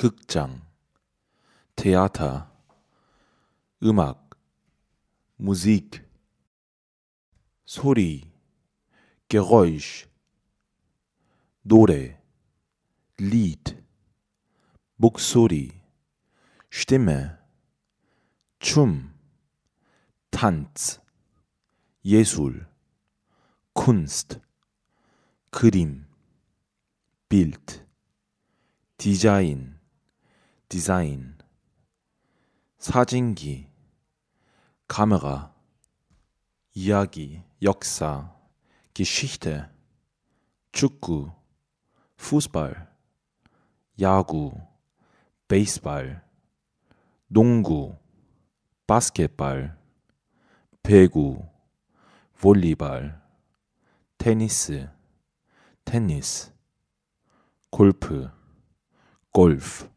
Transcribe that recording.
극장, 테아타, 음악, 무직, 소리, Geräusch, 노래, Lied, 목소리, Stimme, 춤, Tanz, 예술, Kunst, 그림, Bild, 디자인, 디자인, 사진기, 카메라, 이야기, 역사, g 시 s c 축구, f u ß 야구, 베이스발, 농구, 바스켓발, 배구, 볼리발, 테니스, 테니스, 골프, 골프